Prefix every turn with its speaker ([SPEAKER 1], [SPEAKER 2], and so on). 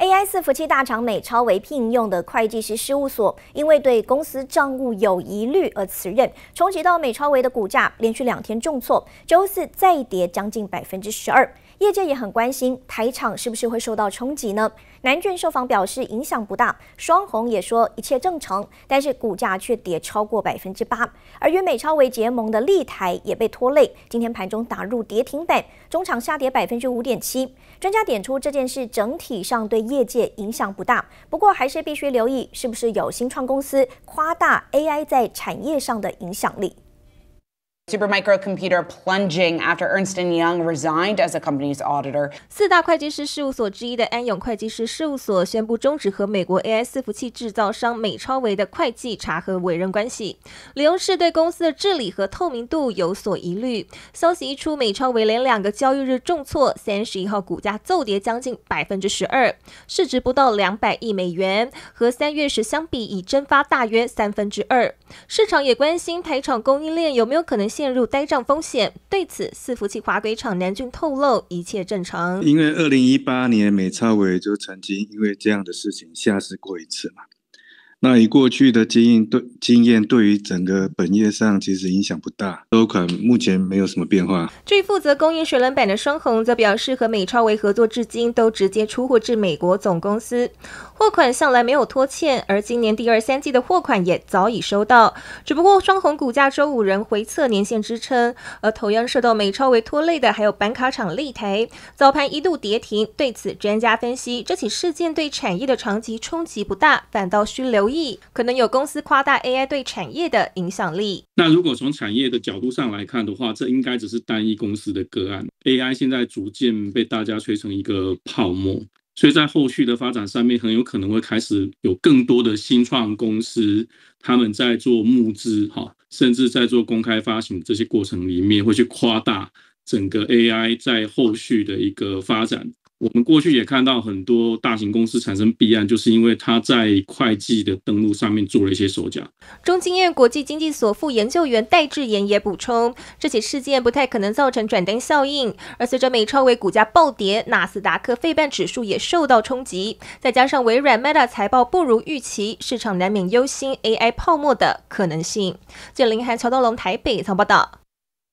[SPEAKER 1] A. I. 四服气器大厂美超为聘用的会计师事务所，因为对公司账务有疑虑而辞任，冲击到美超为的股价连续两天重挫，周四再跌将近百分之十二。业界也很关心台场是不是会受到冲击呢？南俊受访表示影响不大，双红也说一切正常，但是股价却跌超过百分之八。而与美超为结盟的立台也被拖累，今天盘中打入跌停板，中场下跌百分之五点七。专家点出这件事整体上对业界影响不大，不过还是必须留意是不是有新创公司夸大 AI 在产业上的影响力。
[SPEAKER 2] Supermicro computer plunging after Ernst Young resigned as the company's auditor。四大会计师事务所之一的安永会计师事务所宣布终止和美国 a i 伺服器制造商美超维的会计查核委任关系，理由是对公司的治理和透明度有所疑虑。消息一出，美超维连两个交易日重挫，三十一号股价骤跌将近百分之十二，市值不到两百亿美元，和三月时相比已蒸发大约三分之二。市场也关心台厂供应链有没有可能性。陷入呆账风险。对此，伺服器滑轨厂南俊透露，一切正常。因为
[SPEAKER 3] 二零一八年美超伟就曾经因为这样的事情吓死过一次嘛。那以过去的经验对经验对于整个本业上其实影响不大，收款目前没有什么变化。
[SPEAKER 2] 据负责供应水冷板的双红则表示，和美超维合作至今都直接出货至美国总公司，货款向来没有拖欠，而今年第二、三季的货款也早已收到。只不过双红股价周五仍回测年线支撑，而同样受到美超维拖累的还有板卡厂丽台，早盘一度跌停。对此，专家分析，这起事件对产业的长期冲击不大，反倒需留。意可能有公司夸大 AI 对产业的影响力。
[SPEAKER 4] 那如果从产业的角度上来看的话，这应该只是单一公司的个案。AI 现在逐渐被大家吹成一个泡沫，所以在后续的发展上面，很有可能会开始有更多的新创公司他们在做募资，哈，甚至在做公开发行这些过程里面，会去夸大整个 AI 在后续的一个发展。我们过去也看到很多大型公司产生弊案，就是因为他在会计的登录上面做了一些手脚。
[SPEAKER 2] 中金院国际经济所副研究员戴志言也补充，这起事件不太可能造成转单效应。而随着美超微股价暴跌，纳斯达克费半指数也受到冲击。再加上微软 Meta 财报不如预期，市场难免忧心 AI 泡沫的可能性。记者林涵、乔道龙台北曾报道。